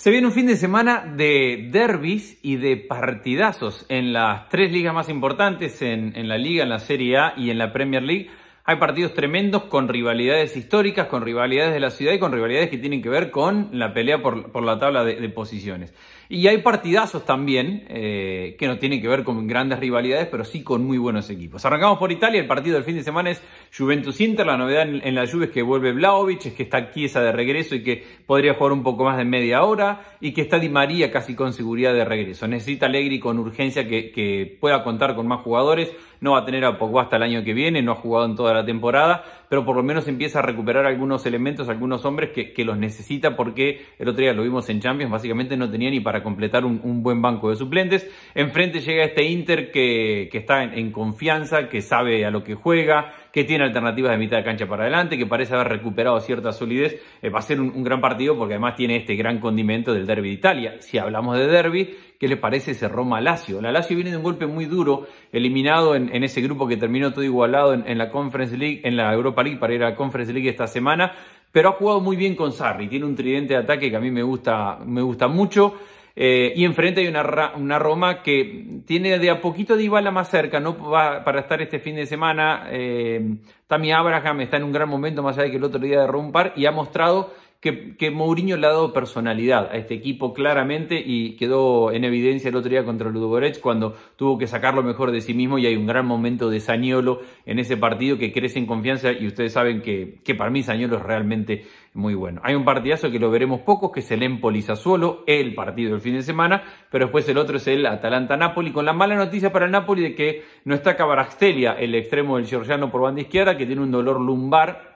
Se viene un fin de semana de derbis y de partidazos en las tres ligas más importantes, en, en la Liga, en la Serie A y en la Premier League. Hay partidos tremendos con rivalidades históricas, con rivalidades de la ciudad y con rivalidades que tienen que ver con la pelea por, la tabla de, posiciones. Y hay partidazos también eh, que no tienen que ver con grandes rivalidades, pero sí con muy buenos equipos. Arrancamos por Italia, el partido del fin de semana es Juventus Inter. La novedad en, la Juve es que vuelve Vlaovic, es que está Chiesa de regreso y que podría jugar un poco más de media hora y que está Di María casi con seguridad de regreso. Necesita Allegri con urgencia que pueda contar con más jugadores no va a tener a Pogba hasta el año que viene, no ha jugado en toda la temporada, pero por lo menos empieza a recuperar algunos elementos, algunos hombres que, los necesita porque el otro día lo vimos en Champions, básicamente no tenía ni para completar un, buen banco de suplentes. Enfrente llega este Inter que, que está en, confianza, que sabe a lo que juega, que tiene alternativas de mitad de cancha para adelante, que parece haber recuperado cierta solidez. Eh, va a ser un, gran partido porque además tiene este gran condimento del Derby de Italia. Si hablamos de Derby, ¿qué le parece ese Roma-Lazio? La Lazio viene de un golpe muy duro, eliminado en, ese grupo que terminó todo igualado en la Conference League, en la Europa para ir a Conference League esta semana, pero ha jugado muy bien con Sarri, tiene un tridente de ataque que a mí me gusta, me gusta mucho. Eh, y enfrente hay una, Roma que tiene de a poquito de Ibala más cerca, no va para estar este fin de semana. Eh, Tammy Abraham está en un gran momento, más allá de que el otro día de Rompar y ha mostrado que, Mourinho le ha dado personalidad a este equipo claramente y quedó en evidencia el otro día contra Ludogorets cuando tuvo que sacar lo mejor de sí mismo y hay un gran momento de Saniolo en ese partido que crece en confianza y ustedes saben que, que para mí Saniolo es realmente muy bueno. Hay un partidazo que lo veremos pocos, que es el Empoli Sassuolo, el partido del fin de semana, pero después el otro es el Atalanta Napoli, con la mala noticia para el Napoli de que no está Cabarastelia el extremo del Giorgiano por banda izquierda, que tiene un dolor lumbar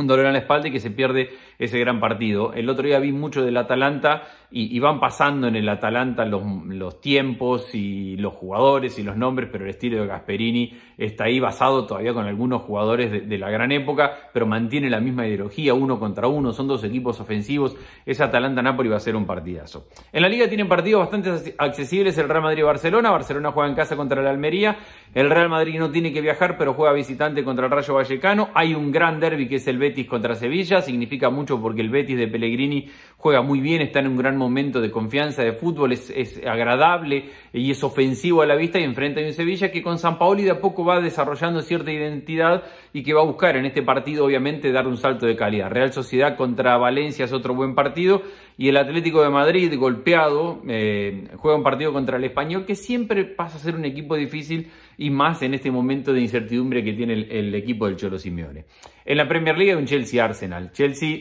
un dolor en la espalda y que se pierde ese gran partido. El otro día vi mucho del Atalanta y, van pasando en el Atalanta los, tiempos y los jugadores y los nombres, pero el estilo de Gasperini está ahí basado todavía con algunos jugadores de, la gran época, pero mantiene la misma ideología, uno contra uno, son dos equipos ofensivos. Ese Atalanta-Napoli va a ser un partidazo. En la liga tienen partidos bastante accesibles el Real Madrid-Barcelona, Barcelona juega en casa contra el Almería, el Real Madrid no tiene que viajar, pero juega visitante contra el Rayo Vallecano, hay un gran derby que es el Betis contra Sevilla. Significa mucho porque el Betis de Pellegrini juega muy bien, está en un gran momento de confianza de fútbol, es, agradable y es ofensivo a la vista y enfrenta a un Sevilla que con San Paoli de a poco va desarrollando cierta identidad y que va a buscar en este partido obviamente dar un salto de calidad. Real Sociedad contra Valencia es otro buen partido y el Atlético de Madrid golpeado eh, juega un partido contra el español que siempre pasa a ser un equipo difícil y más en este momento de incertidumbre que tiene el, equipo del Cholo Simeone. En la Premier League un Chelsea-Arsenal. Chelsea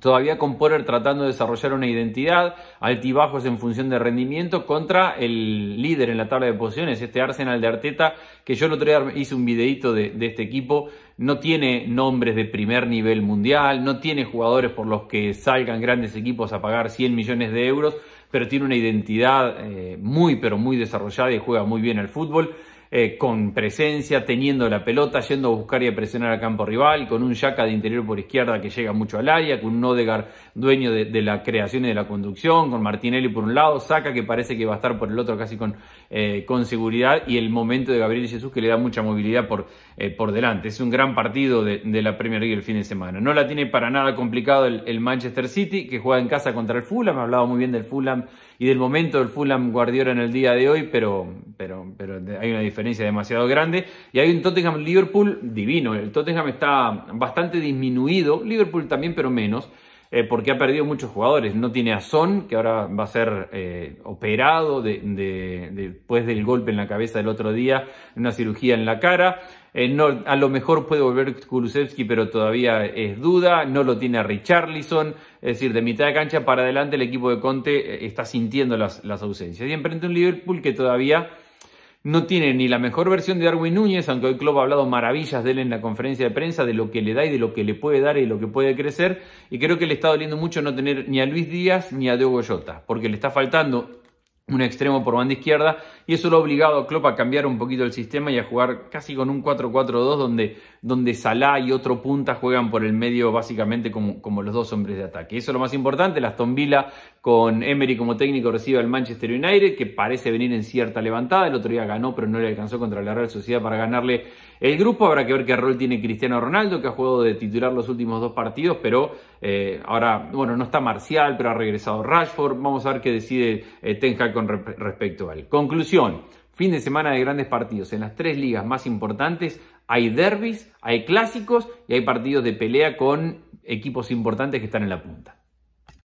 Todavía con Potter tratando de desarrollar una identidad, altibajos en función de rendimiento contra el líder en la tabla de posiciones, este Arsenal de Arteta, que yo el otro día hice un videito de, este equipo, no tiene nombres de primer nivel mundial, no tiene jugadores por los que salgan grandes equipos a pagar 100 millones de euros, pero tiene una identidad eh, muy, pero muy desarrollada y juega muy bien al fútbol. Eh, con presencia, teniendo la pelota, yendo a buscar y a presionar al campo rival, con un Yaka de interior por izquierda que llega mucho al área, con un Nodegar dueño de, la creación y de la conducción, con Martinelli por un lado, Saca que parece que va a estar por el otro casi con, eh, con seguridad y el momento de Gabriel Jesús que le da mucha movilidad por, eh, por delante. Es un gran partido de, la Premier League el fin de semana. No la tiene para nada complicado el, el Manchester City que juega en casa contra el Fulham, ha hablado muy bien del Fulham y del momento del Fulham Guardiola en el día de hoy, pero pero, hay una diferencia demasiado grande. Y hay un Tottenham-Liverpool divino. El Tottenham está bastante disminuido, Liverpool también, pero menos, eh, porque ha perdido muchos jugadores. No tiene a Son, que ahora va a ser eh, operado después del golpe en la cabeza del otro día, una cirugía en la cara. Eh, a lo mejor puede volver Kulusevski, pero todavía es duda. No lo tiene a Richarlison. Es decir, de mitad de cancha para adelante el equipo de Conte está sintiendo las, las ausencias. Y enfrente un Liverpool que todavía no tiene ni la mejor versión de Darwin Núñez, aunque hoy club ha hablado maravillas de él en la conferencia de prensa, de lo que le da y de lo que le puede dar y de lo que puede crecer. Y creo que le está doliendo mucho no tener ni a Luis Díaz ni a Diego Jota, porque le está faltando un extremo por banda izquierda y eso lo ha obligado a Klopp a cambiar un poquito el sistema y a jugar casi con un 4-4-2 donde, donde Salah y otro punta juegan por el medio básicamente como, como los dos hombres de ataque. Eso es lo más importante, las Tombila con Emery como técnico recibe al Manchester United, que parece venir en cierta levantada. El otro día ganó, pero no le alcanzó contra la Real Sociedad para ganarle el grupo. Habrá que ver qué rol tiene Cristiano Ronaldo, que ha jugado de titular los últimos dos partidos, pero eh, ahora, bueno, no está Marcial, pero ha regresado Rashford. Vamos a ver qué decide eh, Ten Hag con respecto a él. Conclusión. Fin de semana de grandes partidos. En las tres ligas más importantes hay derbis, hay clásicos y hay partidos de pelea con equipos importantes que están en la punta.